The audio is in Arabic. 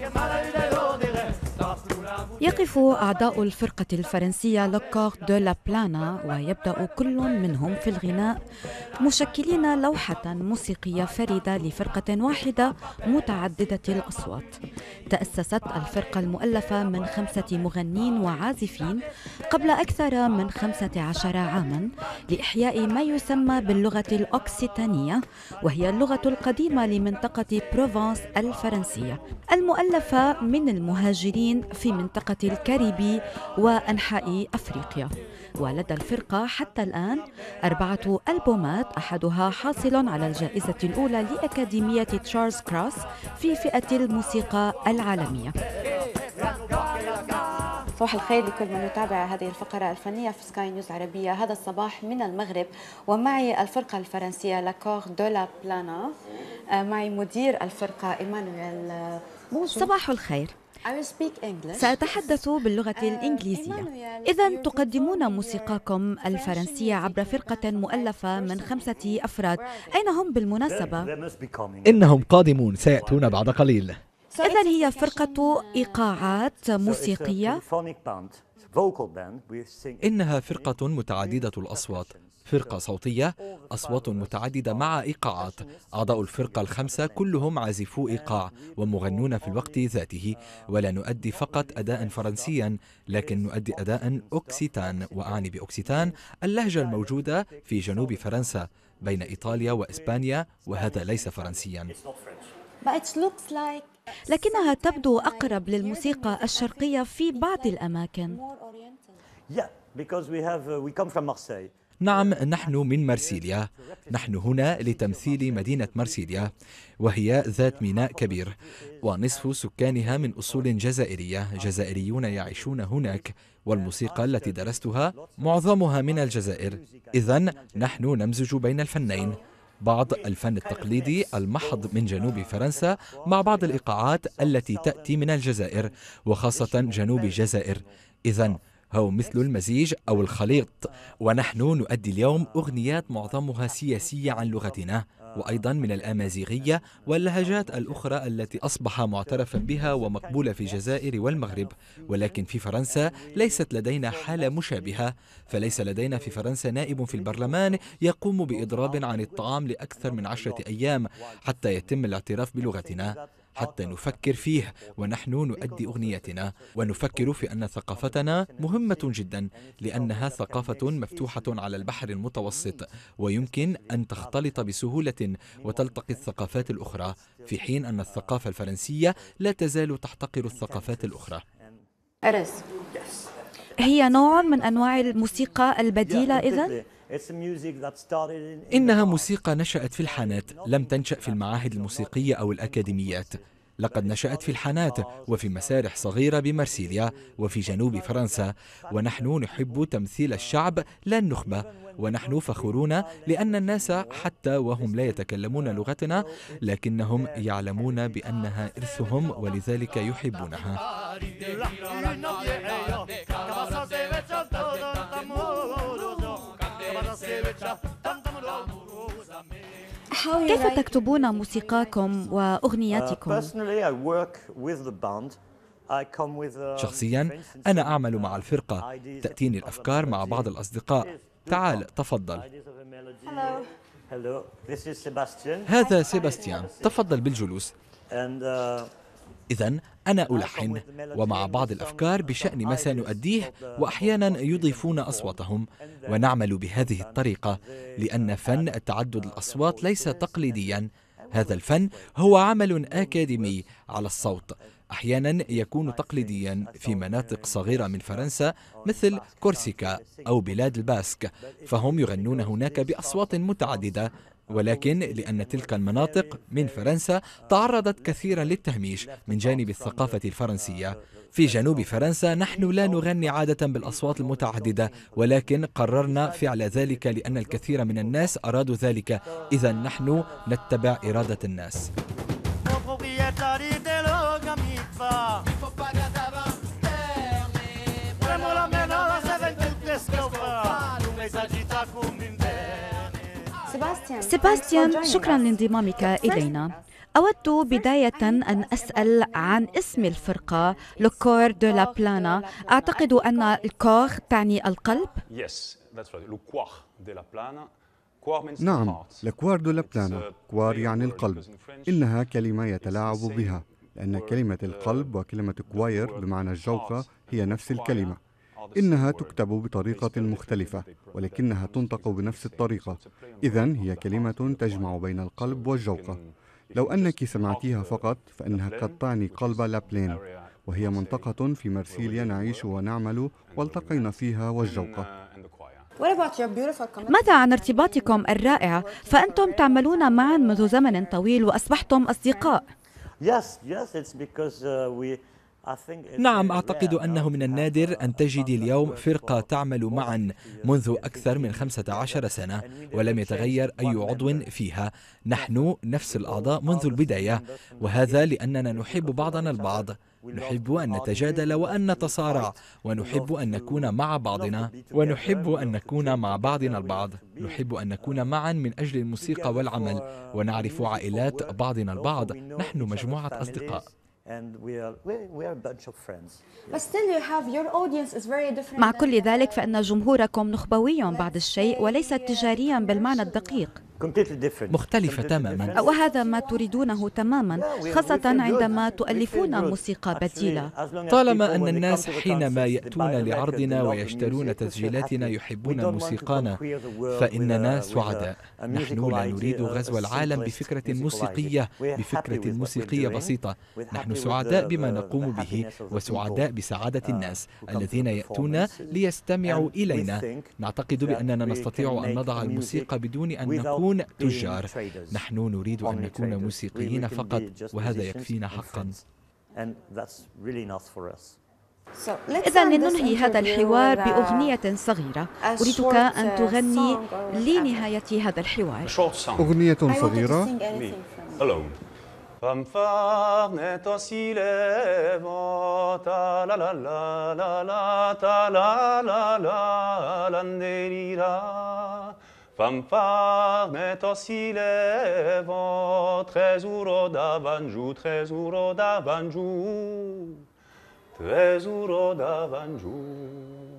Your mother يقف أعضاء الفرقة الفرنسية لوكور دو لا بلانا ويبدأ كل منهم في الغناء مشكلين لوحة موسيقية فريدة لفرقة واحدة متعددة الأصوات تأسست الفرقة المؤلفة من خمسة مغنين وعازفين قبل أكثر من خمسة عشر عاما لإحياء ما يسمى باللغة الأوكسيتانية وهي اللغة القديمة لمنطقة بروفانس الفرنسية المؤلفة من المهاجرين في منطقة منطقة الكاريبي وأنحاء أفريقيا ولدى الفرقة حتى الآن أربعة ألبومات أحدها حاصل على الجائزة الأولى لأكاديمية تشارلز كراس في فئة الموسيقى العالمية صباح الخير لكل من يتابع هذه الفقرة الفنية في سكاي نيوز عربية هذا الصباح من المغرب ومعي الفرقة الفرنسية لاكور لا بلانا آه، معي مدير الفرقة إيمانويل آه، صباح الخير سأتحدث باللغة uh, الإنجليزية إذا تقدمون موسيقاكم الفرنسية عبر فرقة مؤلفة من خمسة أفراد أين هم بالمناسبة؟ إنهم قادمون سيأتون بعد قليل إذا هي فرقة إيقاعات موسيقية إنها فرقة متعددة الأصوات فرقة صوتية أصوات متعددة مع إيقاعات أعضاء الفرقة الخمسة كلهم عازفو إيقاع ومغنون في الوقت ذاته ولا نؤدي فقط أداء فرنسيا لكن نؤدي أداء أوكسيتان وأعني بأوكسيتان اللهجة الموجودة في جنوب فرنسا بين إيطاليا وإسبانيا وهذا ليس فرنسيا لكنها تبدو أقرب للموسيقى الشرقية في بعض الأماكن uh, نعم نحن من مرسيليا نحن هنا لتمثيل مدينة مرسيليا وهي ذات ميناء كبير ونصف سكانها من أصول جزائرية جزائريون يعيشون هناك والموسيقى التي درستها معظمها من الجزائر إذا نحن نمزج بين الفنين بعض الفن التقليدي المحض من جنوب فرنسا مع بعض الإيقاعات التي تأتي من الجزائر وخاصة جنوب الجزائر إذا هو مثل المزيج أو الخليط ونحن نؤدي اليوم أغنيات معظمها سياسية عن لغتنا وأيضا من الأمازيغية واللهجات الأخرى التي أصبح معترفا بها ومقبولة في الجزائر والمغرب ولكن في فرنسا ليست لدينا حالة مشابهة فليس لدينا في فرنسا نائب في البرلمان يقوم بإضراب عن الطعام لأكثر من عشرة أيام حتى يتم الاعتراف بلغتنا حتى نفكر فيه ونحن نؤدي أغنيتنا ونفكر في أن ثقافتنا مهمة جدا لأنها ثقافة مفتوحة على البحر المتوسط ويمكن أن تختلط بسهولة وتلتقي الثقافات الأخرى في حين أن الثقافة الفرنسية لا تزال تحتقر الثقافات الأخرى هي نوع من أنواع الموسيقى البديلة إذا؟ إنها موسيقى نشأت في الحانات لم تنشأ في المعاهد الموسيقية أو الأكاديميات لقد نشأت في الحانات وفي مسارح صغيرة بمرسيليا وفي جنوب فرنسا ونحن نحب تمثيل الشعب لا النخبة ونحن فخورون لأن الناس حتى وهم لا يتكلمون لغتنا لكنهم يعلمون بأنها إرثهم ولذلك يحبونها كيف تكتبون موسيقاكم وأغنياتكم؟ uh, um, شخصيا أنا أعمل مع الفرقة تأتيني الأفكار مع بعض الأصدقاء تعال تفضل هذا سيباستيان تفضل بالجلوس uh, إذا أنا ألحن ومع بعض الأفكار بشأن ما سنؤديه وأحيانا يضيفون أصواتهم ونعمل بهذه الطريقة لأن فن تعدد الأصوات ليس تقليديا هذا الفن هو عمل أكاديمي على الصوت أحيانا يكون تقليديا في مناطق صغيرة من فرنسا مثل كورسيكا أو بلاد الباسك فهم يغنون هناك بأصوات متعددة ولكن لأن تلك المناطق من فرنسا تعرضت كثيرا للتهميش من جانب الثقافة الفرنسية في جنوب فرنسا نحن لا نغني عادة بالأصوات المتعددة ولكن قررنا فعل ذلك لأن الكثير من الناس أرادوا ذلك إذا نحن نتبع إرادة الناس سيباستيان شكرا لانضمامك إلينا أود بداية أن أسأل عن اسم الفرقة لوكور دو لا بلانا أعتقد أن الكور تعني القلب نعم لكوار دو لا بلانا كوار يعني القلب إنها كلمة يتلاعب بها لأن كلمة القلب وكلمة كواير بمعنى الجوقة هي نفس الكلمة إنها تكتب بطريقة مختلفة ولكنها تنطق بنفس الطريقة إذا هي كلمة تجمع بين القلب والجوقة لو أنك سمعتيها فقط فإنها قد تعني قلب لابلين وهي منطقة في مرسيليا نعيش ونعمل والتقينا فيها والجوقة ماذا عن ارتباطكم الرائع فأنتم تعملون معا منذ زمن طويل وأصبحتم أصدقاء Yes, yes, it's because uh, we نعم أعتقد أنه من النادر أن تجد اليوم فرقة تعمل معا منذ أكثر من 15 سنة ولم يتغير أي عضو فيها نحن نفس الأعضاء منذ البداية وهذا لأننا نحب بعضنا البعض نحب أن نتجادل وأن نتصارع ونحب أن نكون مع بعضنا ونحب أن نكون مع بعضنا البعض نحب أن نكون معا من أجل الموسيقى والعمل ونعرف عائلات بعضنا البعض نحن مجموعة أصدقاء and we are, we are a bunch of friends. But still you have your audience is very different. مع كل ذلك فإن جمهوركم نخبوي بعض الشيء وليس تجاريا بالمعنى الدقيق. مختلفة تماما وهذا ما تريدونه تماما خاصة عندما تؤلفون موسيقى بديلة طالما أن الناس حينما يأتون لعرضنا ويشترون تسجيلاتنا يحبون موسيقانا فإننا سعداء نحن لا نريد غزو العالم بفكرة موسيقية بفكرة موسيقية بسيطة نحن سعداء بما نقوم به وسعداء بسعادة uh, الناس الذين يأتون ليستمعوا إلينا نعتقد بأننا نستطيع أن نضع الموسيقى بدون أن نكون نكون تجار نحن نريد أن نكون موسيقيين فقط وهذا يكفينا حقا إذا لننهي هذا الحوار uh, بأغنية صغيرة أريدك أن uh, تغني لنهاية هذا الحوار أغنية صغيرة aussi ta la la la la la, ta la la la, aussi le vent, trezuro davanjou, trezuro davanjou, trezuro davanjou.